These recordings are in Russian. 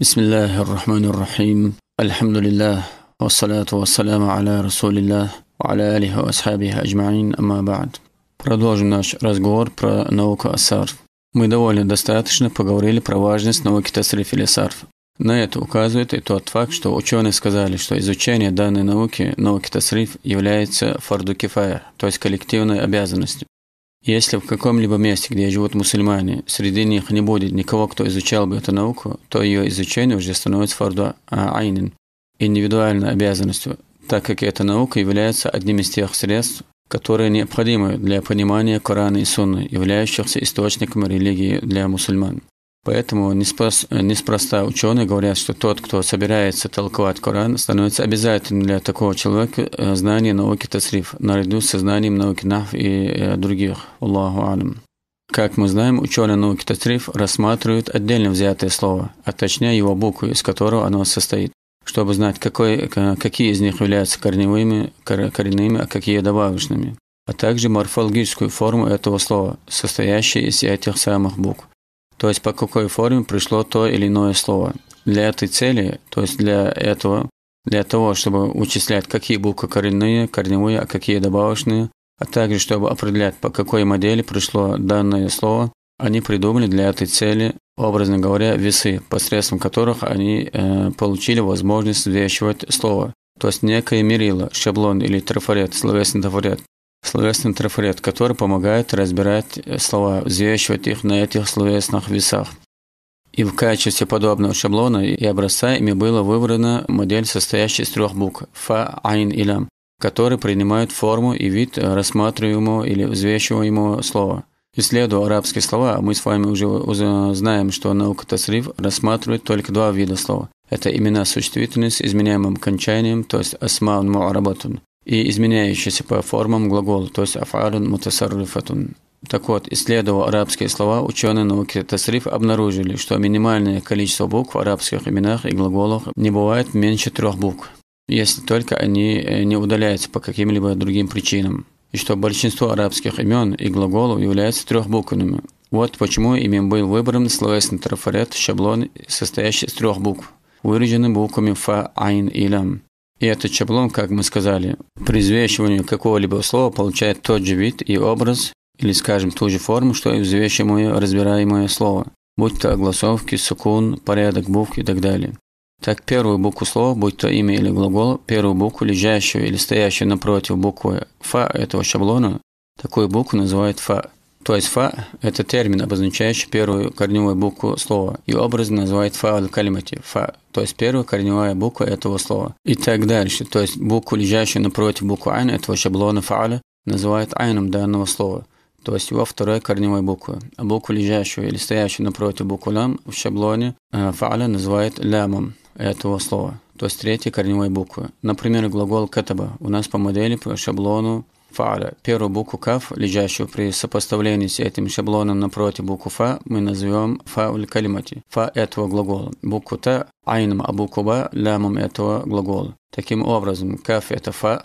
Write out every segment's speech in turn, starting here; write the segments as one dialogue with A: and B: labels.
A: بسم الله الرحمن الرحيم الحمد لله والصلاة والسلام على رسول الله وعلى آله وأصحابه أجمعين أما بعد Продолжим наш разговор про науку Ассар. Мы довольно достаточно поговорили про важность науки Тасриф или Сарф. На это указывает и тот факт, что ученые сказали, что изучение данной науки, науки Тасриф, является фардукифая, то есть коллективной обязанностью. Если в каком-либо месте, где живут мусульмане, среди них не будет никого, кто изучал бы эту науку, то ее изучение уже становится фарда айнин, индивидуальной обязанностью, так как эта наука является одним из тех средств, которые необходимы для понимания Корана и Сунны, являющихся источником религии для мусульман. Поэтому неспроста ученые говорят, что тот, кто собирается толковать Коран, становится обязательным для такого человека э, знание науки Тасриф, наряду со знанием науки нав и э, других. Аллаху алям. Как мы знаем, ученые науки Татриф рассматривают отдельно взятое слово, а точнее его букву, из которого оно состоит, чтобы знать, какой, какие из них являются корневыми, коренными, а какие добавочными, а также морфологическую форму этого слова, состоящую из этих самых букв то есть по какой форме пришло то или иное слово. Для этой цели, то есть для этого, для того, чтобы учислять, какие буквы коренные, корневые, а какие добавочные, а также чтобы определять, по какой модели пришло данное слово, они придумали для этой цели, образно говоря, весы, посредством которых они э, получили возможность взвешивать слово. То есть некое мерило, шаблон или трафарет, словесный трафарет, словесным трафарет, который помогает разбирать э, слова, взвешивать их на этих словесных весах. И в качестве подобного шаблона и образца ими была выбрана модель, состоящая из трех букв «фа», «айн» и «лям», которые принимают форму и вид рассматриваемого или взвешиваемого слова. Исследуя арабские слова, мы с вами уже знаем, что наука тасриф рассматривает только два вида слова. Это имена существительные с изменяемым кончанием, то есть «асмаун муарабатун», и изменяющийся по формам глагол, то есть афарун мутасаррифатун. Так вот, исследуя арабские слова, ученые науки Тасриф обнаружили, что минимальное количество букв в арабских именах и глаголах не бывает меньше трех букв, если только они э, не удаляются по каким-либо другим причинам, и что большинство арабских имен и глаголов являются трехбуквенными. Вот почему имен был выбран словесный трафарет, шаблон, состоящий из трех букв, выраженный буквами «фа», «айн» и «лям». И этот шаблон, как мы сказали, при взвешивании какого-либо слова получает тот же вид и образ, или, скажем, ту же форму, что и взвешиваемое разбираемое слово, будь то огласовки, сукун, порядок букв и так далее. Так первую букву слова, будь то имя или глагол, первую букву, лежащую или стоящую напротив буквы «фа» этого шаблона, такую букву называют «фа». То есть фа – это термин, обозначающий первую корневую букву слова, и образно называют фа аль-калимати – фа, то есть первая корневая буква этого слова. И так дальше, то есть букву, лежащую напротив буквы айн этого шаблона фааля, называют айном данного слова, то есть его второй корневой буквы. А букву, лежащую или стоящую напротив буквы лам в шаблоне э, фааля называют лямом этого слова, то есть третьей корневой буквы. Например, глагол «катаба» у нас по модели по шаблону фа'ля, первую букву кав, лежащую при сопоставлении с этим шаблоном напротив буквы фа, мы назовем фа'уль калимати, фа этого глагола. Букву та айном, а букву ба лямом этого глагола. Таким образом, кав это фа,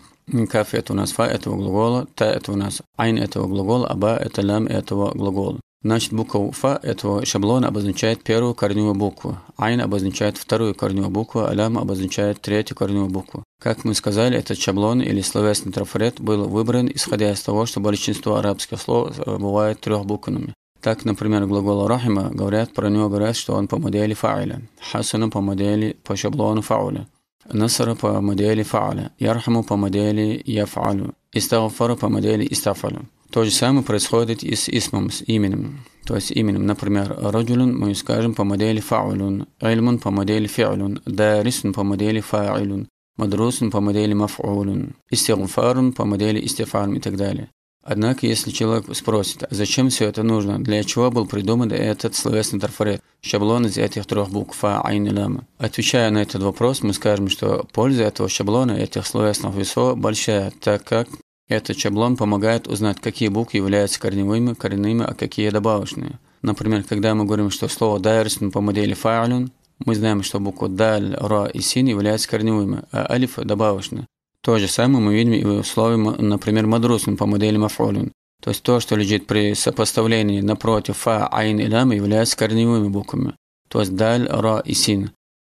A: кав это у нас фа этого глагола, та это у нас айн этого глагола, а ба это лям этого глагола. Значит, буква «фа» этого шаблона обозначает первую корневую букву, «айн» обозначает вторую корневую букву, «алям» обозначает третью корневую букву. Как мы сказали, этот шаблон или словесный трафарет был выбран, исходя из того, что большинство арабских слов э, бывает трех буквами. Так, например, глагол «рахима» говорят, про него говорят, что он по модели фа'ля, «хасану» по модели, по шаблону фауля, «насара» по модели фа'ля, «ярхаму» по модели «яф'алю», «истагфару» по модели «истафалю». То же самое происходит и с исмом, с именем. То есть именем, например, раджулун мы скажем по модели фа'лун, ильмун по модели фи'лун, дарисун по модели фа'илун, Мадрусун по модели мафулун, истигфар по модели истифарм и так далее. Однако, если человек спросит, а зачем все это нужно, для чего был придуман этот словесный трафарет, шаблон из этих трех букв «фа», «айн» и «лама». Отвечая на этот вопрос, мы скажем, что польза этого шаблона, этих словесных весов большая, так как этот шаблон помогает узнать, какие буквы являются корневыми, коренными, а какие добавочные. Например, когда мы говорим, что слово «дайрсен» по модели «фа'люн», мы знаем, что буквы «даль», «ра» и «син» являются корневыми, а «алиф» – добавочно. То же самое мы видим и в слове, например, «мадрусун» по модели «мафулин». То есть то, что лежит при сопоставлении напротив «фа», «айн» и «лам» являются корневыми буквами. То есть «даль», «ра» и «син».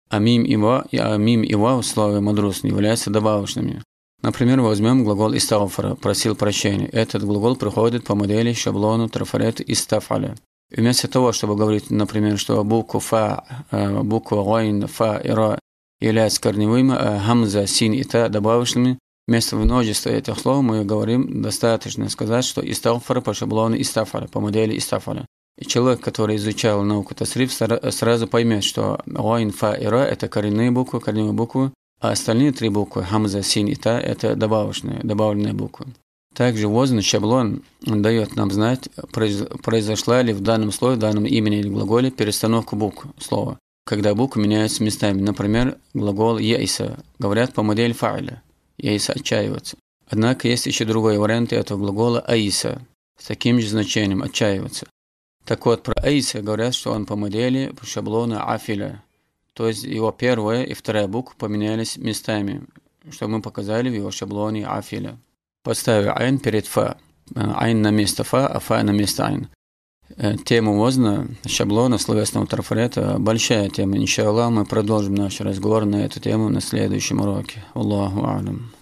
A: А «мим» и «ва» и а «мим» и «ва» в слове «мадрусун» являются добавочными. Например, возьмем глагол «истафара» – «просил прощения». Этот глагол приходит по модели шаблону трафарет «истафаля» вместо того, чтобы говорить, например, что буква фа, э, буква гайн, фа и ра являются корневыми, а хамза, э, син и та добавочными, вместо множества этих слов мы говорим, достаточно сказать, что истафара по шаблону истафара, по модели истафара. И человек, который изучал науку тасриф, сразу поймет, что гайн, фа и ра – это коренные буквы, корневые буквы, а остальные три буквы – хамза, син и та – это добавочные, добавленные буквы. Также возный шаблон дает нам знать, произошла ли в данном слое, в данном имени или глаголе перестановка букв слова, когда буквы меняются местами. Например, глагол «яйса» говорят по модели фа'ля «яйса отчаиваться». Однако есть еще другой вариант этого глагола «аиса» с таким же значением «отчаиваться». Так вот, про «аиса» говорят, что он по модели по шаблону «афиля», то есть его первая и вторая буквы поменялись местами, что мы показали в его шаблоне «афиля». Поставлю айн перед фа. Э, айн на место фа, а фа на место айн. Э, тема Возна, шаблона, словесного трафарета – большая тема. Иншаллах, мы продолжим наш разговор на эту тему на следующем уроке. Аллаху алям.